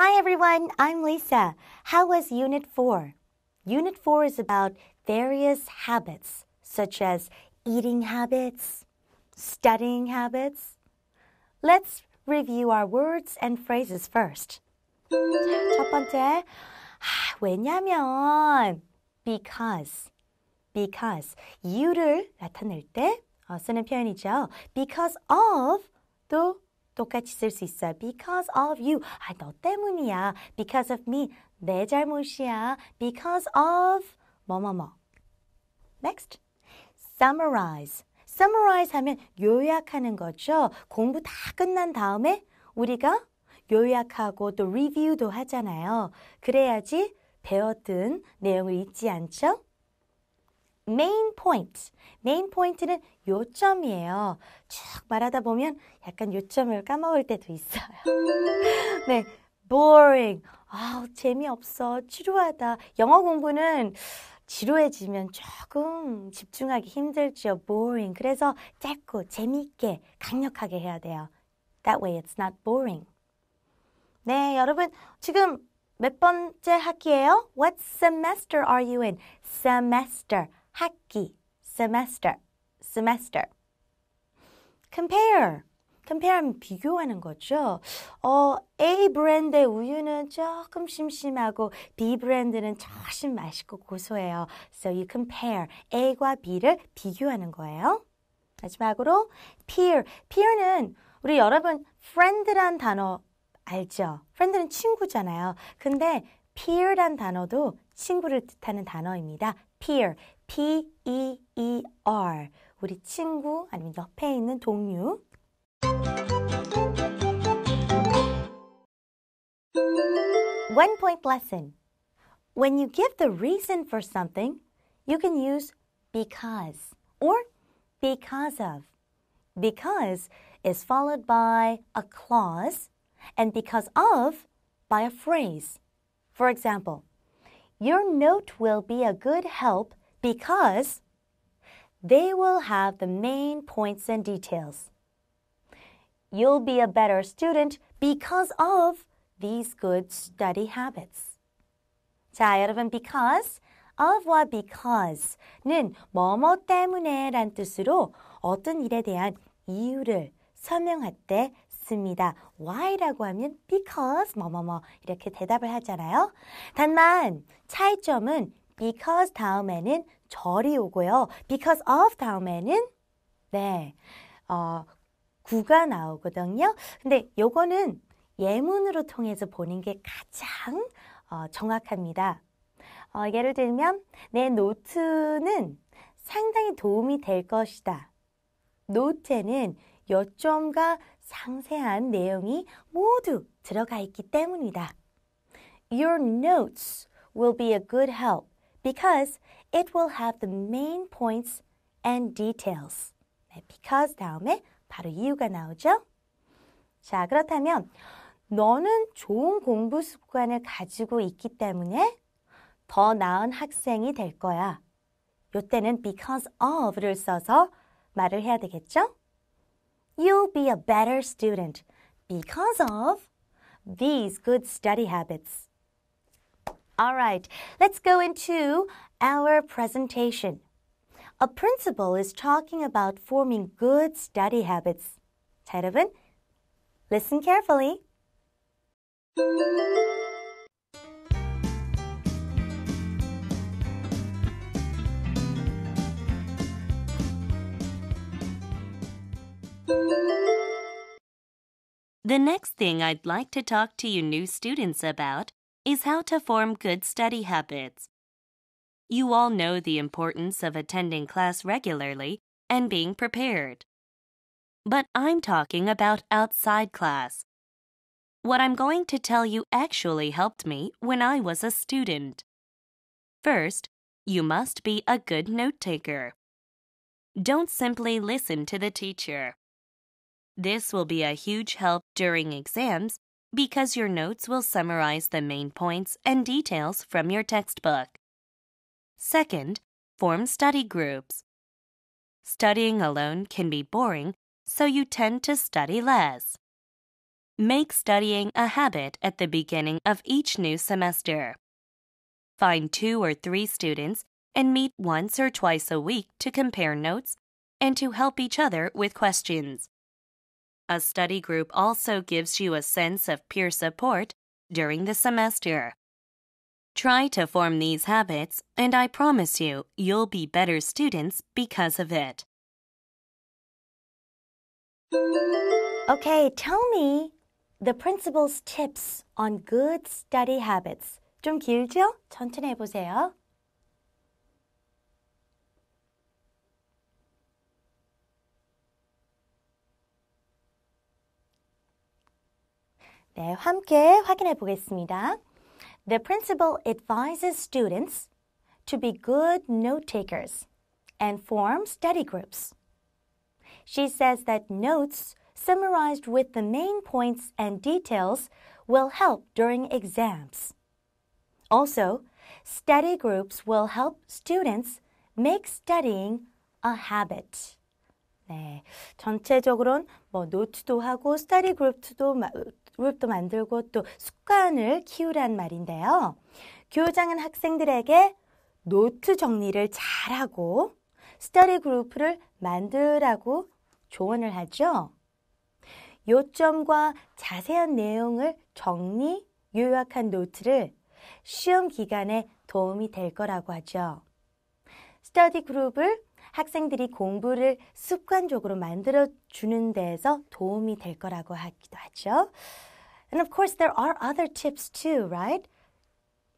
Hi everyone, I'm Lisa. How was Unit 4? Unit 4 is about various habits, such as eating habits, studying habits. Let's review our words and phrases first. 첫 번째, 왜냐면, because, because, 이유를 나타낼 때 쓰는 표현이죠. Because of 또 똑같이 쓸 수 있어요. Because of you. 아, 너 때문이야. Because of me. 내 잘못이야. Because of 뭐뭐뭐. 뭐, 뭐. Next. Summarize. Summarize 하면 요약하는 거죠. 공부 다 끝난 다음에 우리가 요약하고 또 리뷰도 하잖아요. 그래야지 배웠던 내용을 잊지 않죠? main point. main point는 요점이에요. 쭉 말하다 보면 약간 요점을 까먹을 때도 있어요. 네. boring. 아, 재미없어. 지루하다. 영어 공부는 지루해지면 조금 집중하기 힘들죠. boring. 그래서 짧고 재미있게 강력하게 해야 돼요. That way it's not boring. 네, 여러분 지금 몇 번째 학기예요? What semester are you in? Semester. 학기, semester, semester. compare, compare하면 비교하는 거죠. 어, A 브랜드의 우유는 조금 심심하고 B 브랜드는 훨씬 맛있고 고소해요. So you compare A와 B를 비교하는 거예요. 마지막으로 peer, peer는 우리 여러분 friend란 단어 알죠? friend는 친구잖아요. 근데 peer란 단어도 친구를 뜻하는 단어입니다. peer, p-e-e-r. 우리 친구 아니면 옆에 있는 동료. One point lesson. When you give the reason for something, you can use because or because of. Because is followed by a clause and because of by a phrase. For example, your note will be a good help because they will have the main points and details. You'll be a better student because of these good study habits. 자, 여러분, because of 와 because는 뭐뭐 때문에란 뜻으로 어떤 일에 대한 이유를 설명할 때 있습니다. why라고 하면 because 뭐뭐뭐 이렇게 대답을 하잖아요. 다만 차이점은 because 다음에는 절이 오고요. because of 다음에는 네. 어, 구가 나오거든요. 근데 요거는 예문으로 통해서 보는 게 가장 어, 정확합니다. 어, 예를 들면 내 노트는 상당히 도움이 될 것이다. 노트는 요점과 상세한 내용이 모두 들어가 있기 때문이다. Your notes will be a good help because it will have the main points and details. 네, because 다음에 바로 이유가 나오죠. 자, 그렇다면 너는 좋은 공부 습관을 가지고 있기 때문에 더 나은 학생이 될 거야. 요때는 because of를 써서 말을 해야 되겠죠? you'll be a better student because of these good study habits. All right, let's go into our presentation. A principal is talking about forming good study habits. 자, 여러분, listen carefully. The next thing I'd like to talk to you new students about is how to form good study habits. You all know the importance of attending class regularly and being prepared. But I'm talking about outside class. What I'm going to tell you actually helped me when I was a student. First, you must be a good note taker. Don't simply listen to the teacher. This will be a huge help during exams because your notes will summarize the main points and details from your textbook. Second, form study groups. Studying alone can be boring, so you tend to study less. Make studying a habit at the beginning of each new semester. Find two or three students and meet once or twice a week to compare notes and to help each other with questions. A study group also gives you a sense of peer support during the semester. Try to form these habits, and I promise you, you'll be better students because of it. Okay, tell me the principal's tips on good study habits. 좀 길죠? 천천히 해보세요. 네, 함께 확인해 보겠습니다. The principal advises students to be good note takers and form study groups. She says that notes summarized with the main points and details will help during exams. Also, study groups will help students make studying a habit. 네, 전체적으로는 뭐 노트도 하고 스타디 그룹도 그룹도 만들고 또 습관을 키우란 말인데요. 교장은 학생들에게 노트 정리를 잘하고 스터디 그룹을 만들라고 조언을 하죠. 요점과 자세한 내용을 정리, 요약한 노트를 시험 기간에 도움이 될 거라고 하죠. 스터디 그룹을 학생들이 공부를 습관적으로 만들어 주는 데에서 도움이 될 거라고 하기도 하죠. And of course there are other tips too, right?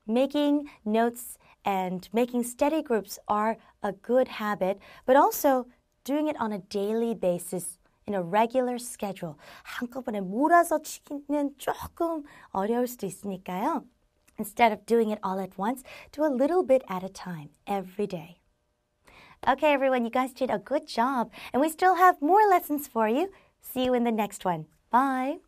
Making notes and making study groups are a good habit, but also doing it on a daily basis in a regular schedule. 한꺼번에 몰아서 치기는 조금 어려울 수도 있으니까요. Instead of doing it all at once, do a little bit at a time every day. Okay, everyone, you guys did a good job. And we still have more lessons for you. See you in the next one. Bye.